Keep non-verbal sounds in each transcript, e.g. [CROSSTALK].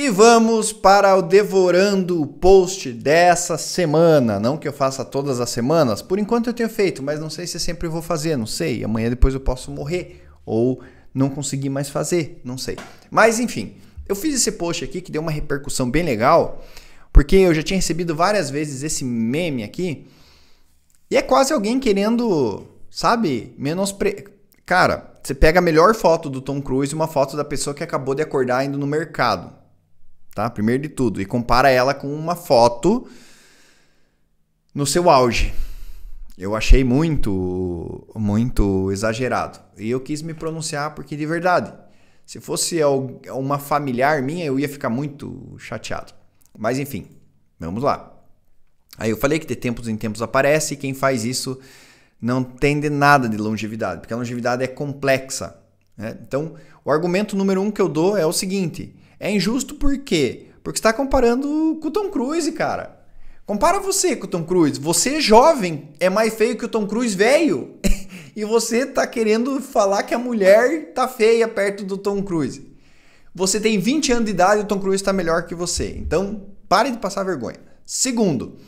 E vamos para o Devorando o Post dessa semana. Não que eu faça todas as semanas, por enquanto eu tenho feito, mas não sei se sempre vou fazer, não sei. Amanhã depois eu posso morrer ou não conseguir mais fazer, não sei. Mas enfim, eu fiz esse post aqui que deu uma repercussão bem legal, porque eu já tinha recebido várias vezes esse meme aqui. E é quase alguém querendo, sabe, menospre... Cara, você pega a melhor foto do Tom Cruise e uma foto da pessoa que acabou de acordar indo no mercado tá? Primeiro de tudo, e compara ela com uma foto no seu auge. Eu achei muito, muito exagerado. E eu quis me pronunciar porque de verdade, se fosse uma familiar minha, eu ia ficar muito chateado. Mas enfim, vamos lá. Aí eu falei que de tempos em tempos aparece e quem faz isso não de nada de longevidade, porque a longevidade é complexa. Né? Então, o argumento número um que eu dou é o seguinte: é injusto por quê? Porque está comparando com o Tom Cruise, cara. Compara você com o Tom Cruise. Você é jovem é mais feio que o Tom Cruise velho. [LAUGHS] e você tá querendo falar que a mulher tá feia perto do Tom Cruise. Você tem 20 anos de idade e o Tom Cruise está melhor que você. Então, pare de passar vergonha. Segundo,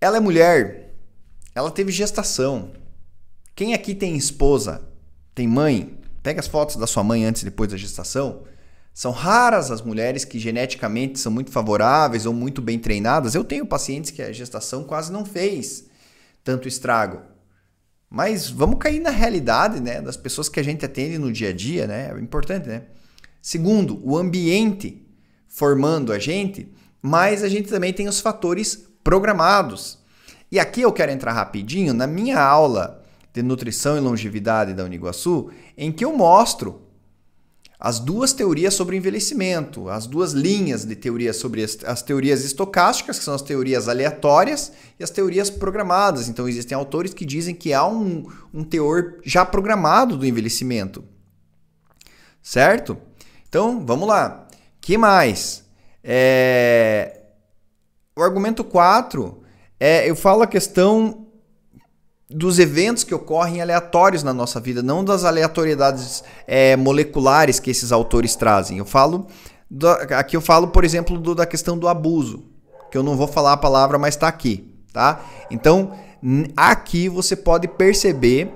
ela é mulher. Ela teve gestação. Quem aqui tem esposa? Tem mãe? Pega as fotos da sua mãe antes e depois da gestação. São raras as mulheres que geneticamente são muito favoráveis ou muito bem treinadas. Eu tenho pacientes que a gestação quase não fez tanto estrago. Mas vamos cair na realidade, né, das pessoas que a gente atende no dia a dia, né? É importante, né? Segundo, o ambiente formando a gente, mas a gente também tem os fatores programados. E aqui eu quero entrar rapidinho na minha aula de Nutrição e Longevidade da Uniguaçu, em que eu mostro as duas teorias sobre envelhecimento, as duas linhas de teorias sobre as, as, teorias estocásticas, que são as teorias aleatórias, e as teorias programadas. Então, existem autores que dizem que há um, um teor já programado do envelhecimento. Certo? Então, vamos lá. que mais? É... O argumento 4 é, eu falo a questão dos eventos que ocorrem aleatórios na nossa vida, não das aleatoriedades é, moleculares que esses autores trazem. Eu falo do, aqui eu falo, por exemplo, do, da questão do abuso, que eu não vou falar a palavra, mas está aqui, tá? Então aqui você pode perceber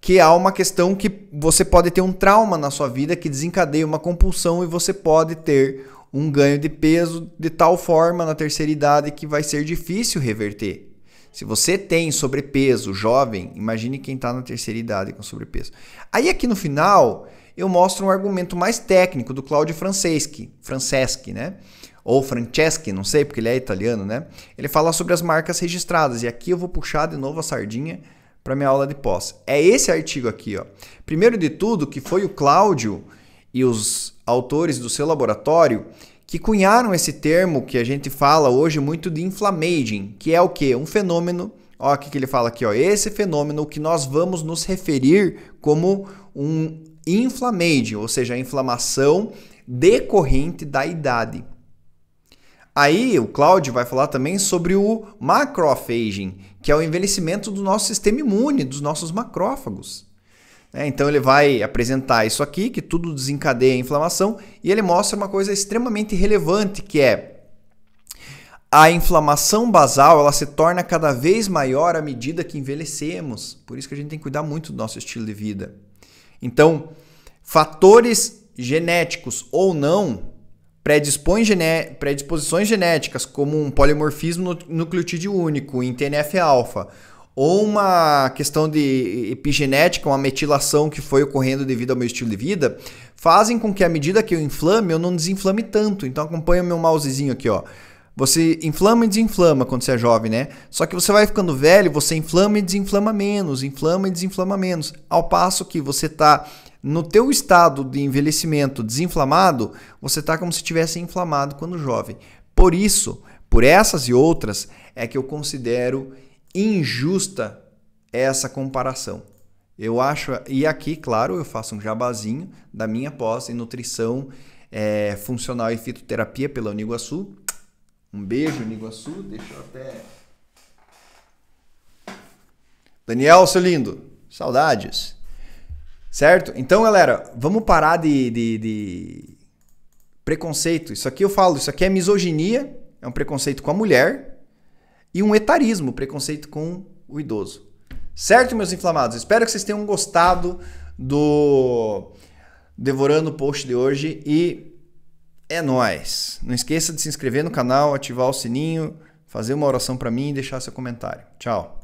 que há uma questão que você pode ter um trauma na sua vida que desencadeia uma compulsão e você pode ter um ganho de peso de tal forma na terceira idade que vai ser difícil reverter. Se você tem sobrepeso jovem, imagine quem está na terceira idade com sobrepeso. Aí aqui no final eu mostro um argumento mais técnico do Claudio Franceschi, Franceschi, né? Ou Franceschi, não sei, porque ele é italiano, né? Ele fala sobre as marcas registradas. E aqui eu vou puxar de novo a sardinha para minha aula de pós. É esse artigo aqui, ó. Primeiro de tudo, que foi o Cláudio e os autores do seu laboratório que cunharam esse termo que a gente fala hoje muito de inflammaging, que é o que? Um fenômeno, ó, o que ele fala aqui, ó, esse fenômeno que nós vamos nos referir como um inflammaging, ou seja, a inflamação decorrente da idade. Aí o Cláudio vai falar também sobre o macrophaging, que é o envelhecimento do nosso sistema imune, dos nossos macrófagos. Né? então ele vai apresentar isso aqui, que tudo desencadeia a inflamação, e ele mostra uma coisa extremamente relevante, que é a inflamação basal ela se torna cada vez maior à medida que envelhecemos. Por isso que a gente tem que cuidar muito do nosso estilo de vida. Então, fatores genéticos ou não, gené predisposições genéticas, como um polimorfismo no nucleotídeo único em TNF-alfa, ou uma questão de epigenética, uma metilação que foi ocorrendo devido ao meu estilo de vida, fazem com que à medida que eu inflame, eu não desinflame tanto. Então acompanha meu mousezinho aqui, ó. Você inflama e desinflama quando você é jovem, né? Só que você vai ficando velho, você inflama e desinflama menos, inflama e desinflama menos. Ao passo que você tá no teu estado de envelhecimento desinflamado, você tá como se tivesse inflamado quando jovem. Por isso, por essas e outras, é que eu considero injusta essa comparação. Eu acho, e aqui, claro, eu faço um jabazinho da minha pós em nutrição é, funcional e fitoterapia pela Uniguaçu. Um beijo, Uniguaçu. Deixa eu até. Daniel, seu lindo, saudades. Certo? Então, galera, vamos parar de, de, de preconceito. Isso aqui eu falo, isso aqui é misoginia, é um preconceito com a mulher, e um etarismo, preconceito com o idoso. Certo, meus inflamados? Espero que vocês tenham gostado do Devorando o Post de hoje e é nós. Não esqueça de se inscrever no canal, ativar o sininho, fazer uma oração para mim e deixar seu comentário. Tchau.